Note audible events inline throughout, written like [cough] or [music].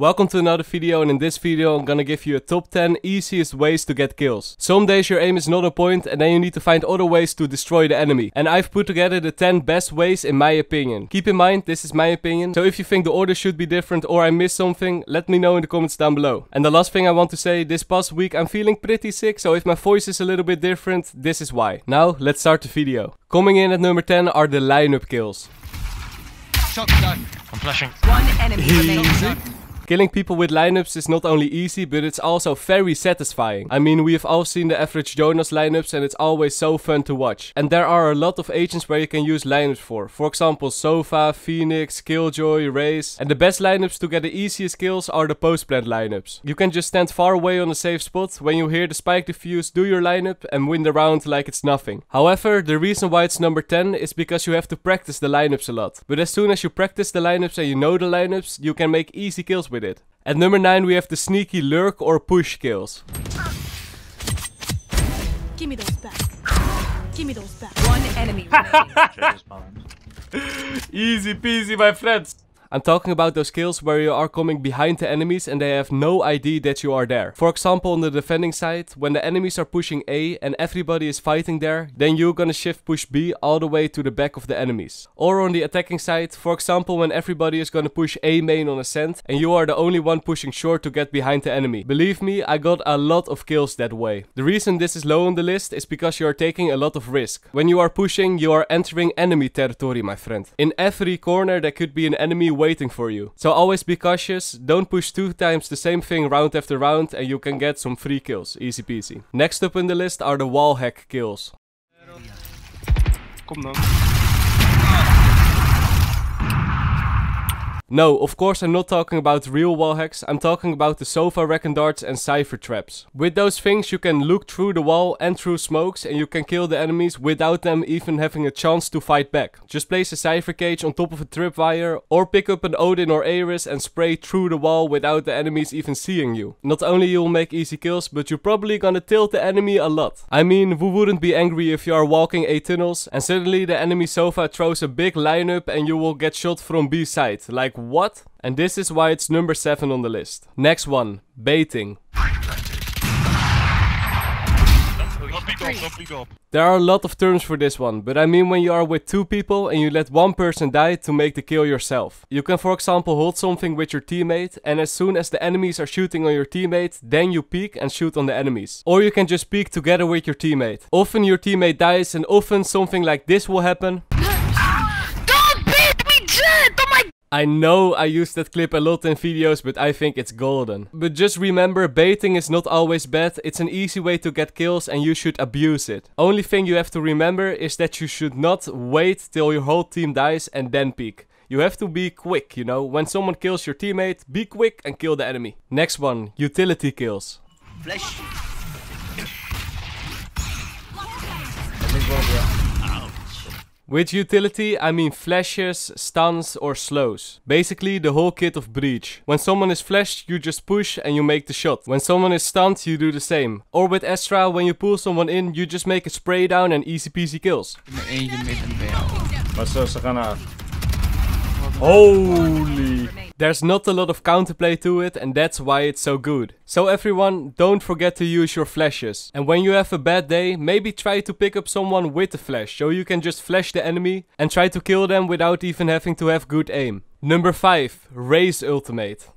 Welcome to another video and in this video I'm gonna give you a top 10 easiest ways to get kills. Some days your aim is not a point, and then you need to find other ways to destroy the enemy. And I've put together the 10 best ways in my opinion. Keep in mind this is my opinion, so if you think the order should be different or I missed something, let me know in the comments down below. And the last thing I want to say, this past week I'm feeling pretty sick, so if my voice is a little bit different, this is why. Now let's start the video. Coming in at number 10 are the lineup kills. Shotgun. I'm flashing. One enemy remaining. Killing people with lineups is not only easy, but it's also very satisfying. I mean, we have all seen the average Jonas lineups and it's always so fun to watch. And there are a lot of agents where you can use lineups for. For example, Sofa, Phoenix, Killjoy, Race. And the best lineups to get the easiest kills are the post-plant lineups. You can just stand far away on a safe spot. When you hear the spike defuse, do your lineup and win the round like it's nothing. However, the reason why it's number 10 is because you have to practice the lineups a lot. But as soon as you practice the lineups and you know the lineups, you can make easy kills with with it. At number 9 we have the sneaky lurk or push skills. Give me those back. Give me those back. One enemy [laughs] [laughs] Easy peasy my friends. I'm talking about those kills where you are coming behind the enemies and they have no idea that you are there. For example on the defending side, when the enemies are pushing A and everybody is fighting there, then you're gonna shift push B all the way to the back of the enemies. Or on the attacking side, for example when everybody is gonna push A main on ascent and you are the only one pushing short to get behind the enemy. Believe me, I got a lot of kills that way. The reason this is low on the list is because you are taking a lot of risk. When you are pushing, you are entering enemy territory my friend. In every corner there could be an enemy waiting for you. So always be cautious, don't push two times the same thing round after round and you can get some free kills, easy peasy. Next up in the list are the wall hack kills. Kom dan. No, of course I'm not talking about real wall hacks, I'm talking about the sofa wrecking and darts and cipher traps. With those things you can look through the wall and through smokes and you can kill the enemies without them even having a chance to fight back. Just place a cipher cage on top of a tripwire or pick up an Odin or Ares and spray through the wall without the enemies even seeing you. Not only you'll make easy kills, but you're probably gonna tilt the enemy a lot. I mean, who wouldn't be angry if you are walking 8 tunnels and suddenly the enemy sofa throws a big lineup and you will get shot from B side, like what? And this is why it's number 7 on the list. Next one, baiting. There are a lot of terms for this one, but I mean when you are with two people and you let one person die to make the kill yourself. You can for example hold something with your teammate and as soon as the enemies are shooting on your teammate, then you peek and shoot on the enemies. Or you can just peek together with your teammate. Often your teammate dies and often something like this will happen I know I use that clip a lot in videos, but I think it's golden. But just remember, baiting is not always bad, it's an easy way to get kills and you should abuse it. Only thing you have to remember is that you should not wait till your whole team dies and then peek. You have to be quick, you know? When someone kills your teammate, be quick and kill the enemy. Next one, utility kills. Flash. With utility, I mean flashes, stuns or slows. Basically the whole kit of Breach. When someone is flashed, you just push and you make the shot. When someone is stunned, you do the same. Or with Estra, when you pull someone in, you just make a spray down and easy peasy kills. Maar zo, ze gaan naar. Holy. There's not a lot of counterplay to it and that's why it's so good. So everyone, don't forget to use your flashes. And when you have a bad day, maybe try to pick up someone with a flash, so you can just flash the enemy and try to kill them without even having to have good aim. Number 5. Raise Ultimate.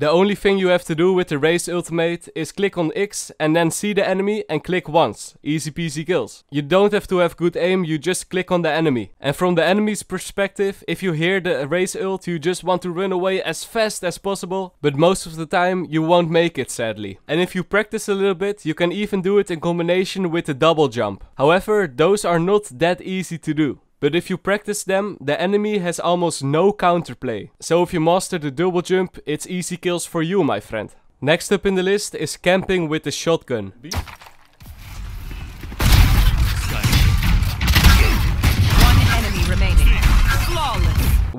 The only thing you have to do with the race ultimate is click on X and then see the enemy and click once. Easy peasy kills. You don't have to have good aim, you just click on the enemy. And from the enemy's perspective, if you hear the race ult, you just want to run away as fast as possible, but most of the time you won't make it sadly. And if you practice a little bit, you can even do it in combination with the double jump. However, those are not that easy to do. But if you practice them, the enemy has almost no counterplay. So if you master the double jump, it's easy kills for you my friend. Next up in the list is camping with the shotgun.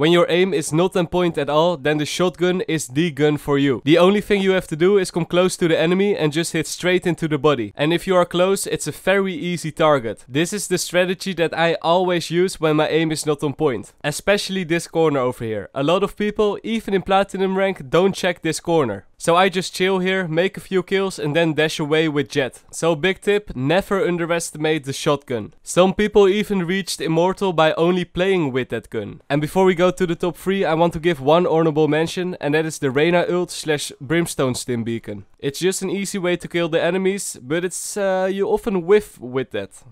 When your aim is not on point at all, then the shotgun is the gun for you. The only thing you have to do is come close to the enemy and just hit straight into the body. And if you are close, it's a very easy target. This is the strategy that I always use when my aim is not on point. Especially this corner over here. A lot of people, even in platinum rank, don't check this corner. So I just chill here, make a few kills and then dash away with jet. So big tip, never underestimate the shotgun. Some people even reached immortal by only playing with that gun. And before we go to the top 3, I want to give one honorable mention, and that is the Reyna ult slash Brimstone Stim Beacon. It's just an easy way to kill the enemies, but it's uh, you often whiff with that.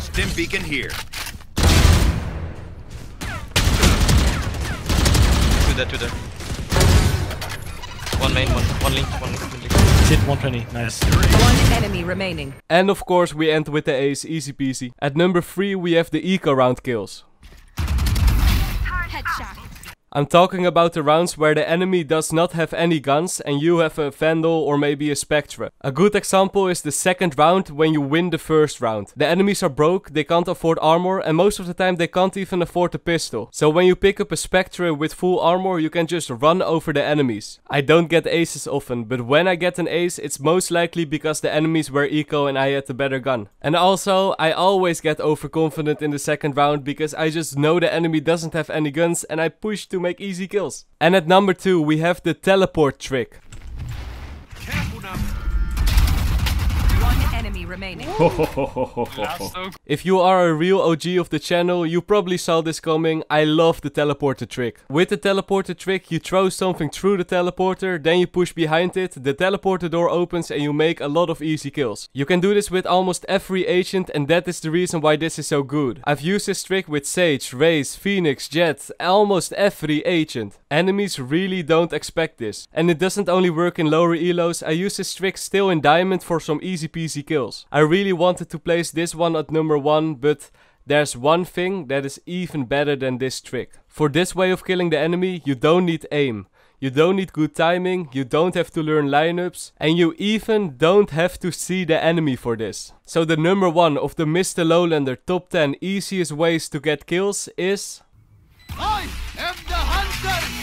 Stim Beacon here. To that, to that. One main, one, one link, one link. Hit 120, nice. One enemy remaining. And of course we end with the ace, easy peasy. At number 3 we have the eco round kills. Headshot. I'm talking about the rounds where the enemy does not have any guns and you have a Vandal or maybe a Spectre. A good example is the second round when you win the first round. The enemies are broke, they can't afford armor and most of the time they can't even afford a pistol. So when you pick up a Spectre with full armor you can just run over the enemies. I don't get aces often, but when I get an ace it's most likely because the enemies were eco and I had the better gun. And also, I always get overconfident in the second round because I just know the enemy doesn't have any guns and I push too make easy kills. And at number 2 we have the teleport trick. remaining. if you are a real OG of the channel, you probably saw this coming. I love the teleporter trick. With the teleporter trick, you throw something through the teleporter, then you push behind it, the teleporter door opens and you make a lot of easy kills. You can do this with almost every agent and that is the reason why this is so good. I've used this trick with Sage, Raze, Phoenix, Jet, almost every agent. Enemies really don't expect this. And it doesn't only work in lower elos, I use this trick still in diamond for some easy peasy kills. I really wanted to place this one at number 1, but there's one thing that is even better than this trick. For this way of killing the enemy, you don't need aim. You don't need good timing, you don't have to learn lineups, and you even don't have to see the enemy for this. So the number 1 of the Mr. Lowlander top 10 easiest ways to get kills is... I am the hunter!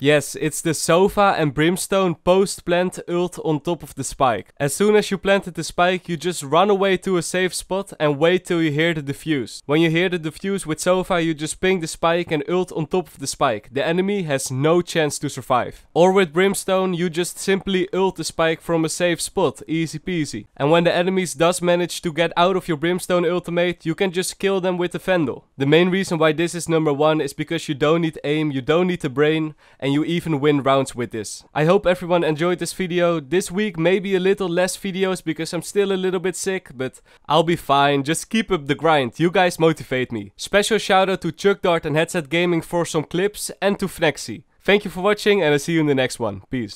Yes, it's the Sofa and Brimstone post plant ult on top of the spike. As soon as you planted the spike, you just run away to a safe spot and wait till you hear the defuse. When you hear the defuse with Sofa, you just ping the spike and ult on top of the spike. The enemy has no chance to survive. Or with Brimstone, you just simply ult the spike from a safe spot, easy peasy. And when the enemies does manage to get out of your Brimstone ultimate, you can just kill them with the fendo. The main reason why this is number one is because you don't need aim, you don't need the brain, and and you even win rounds with this. I hope everyone enjoyed this video. This week maybe a little less videos because I'm still a little bit sick, but I'll be fine. Just keep up the grind. You guys motivate me. Special shout out to Chuck Dart and Headset Gaming for some clips and to Fnexi. Thank you for watching and I'll see you in the next one. Peace.